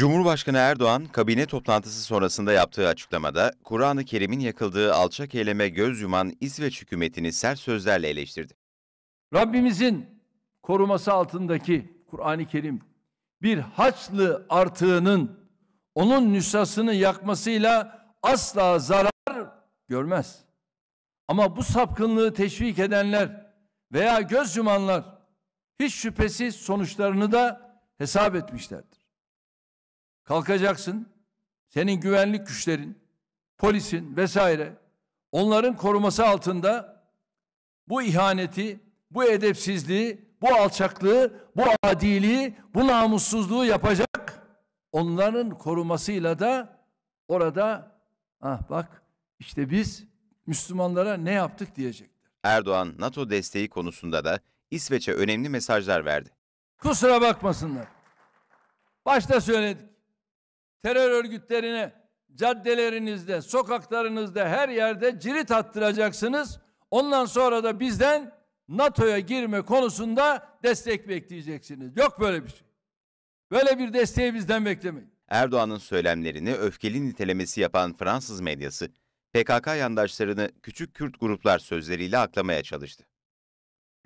Cumhurbaşkanı Erdoğan, kabine toplantısı sonrasında yaptığı açıklamada, Kur'an-ı Kerim'in yakıldığı alçak eyleme göz yuman İsveç hükümetini sert sözlerle eleştirdi. Rabbimizin koruması altındaki Kur'an-ı Kerim, bir haçlı artığının onun nüshasını yakmasıyla asla zarar görmez. Ama bu sapkınlığı teşvik edenler veya göz yumanlar hiç şüphesiz sonuçlarını da hesap etmişlerdir. Kalkacaksın. Senin güvenlik güçlerin, polisin vesaire onların koruması altında bu ihaneti, bu edepsizliği, bu alçaklığı, bu adiliği, bu namussuzluğu yapacak. Onların korumasıyla da orada ah bak işte biz Müslümanlara ne yaptık diyecekler. Erdoğan NATO desteği konusunda da İsveç'e önemli mesajlar verdi. Kusura bakmasınlar. Başta söyledik terör örgütlerini caddelerinizde, sokaklarınızda her yerde cirit attıracaksınız. Ondan sonra da bizden NATO'ya girme konusunda destek bekleyeceksiniz. Yok böyle bir şey. Böyle bir desteği bizden beklemeyin. Erdoğan'ın söylemlerini öfkeli nitelemesi yapan Fransız medyası, PKK yandaşlarını küçük Kürt gruplar sözleriyle aklamaya çalıştı.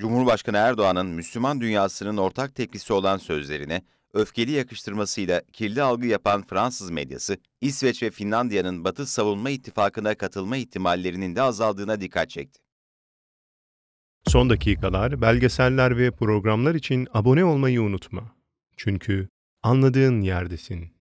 Cumhurbaşkanı Erdoğan'ın Müslüman dünyasının ortak tepkisi olan sözlerine öfkeli yakıştırmasıyla kirli algı yapan Fransız medyası, İsveç ve Finlandiya'nın Batı Savunma İttifakı'na katılma ihtimallerinin de azaldığına dikkat çekti. Son dakikalar, belgeseller ve programlar için abone olmayı unutma. Çünkü anladığın yerdesin.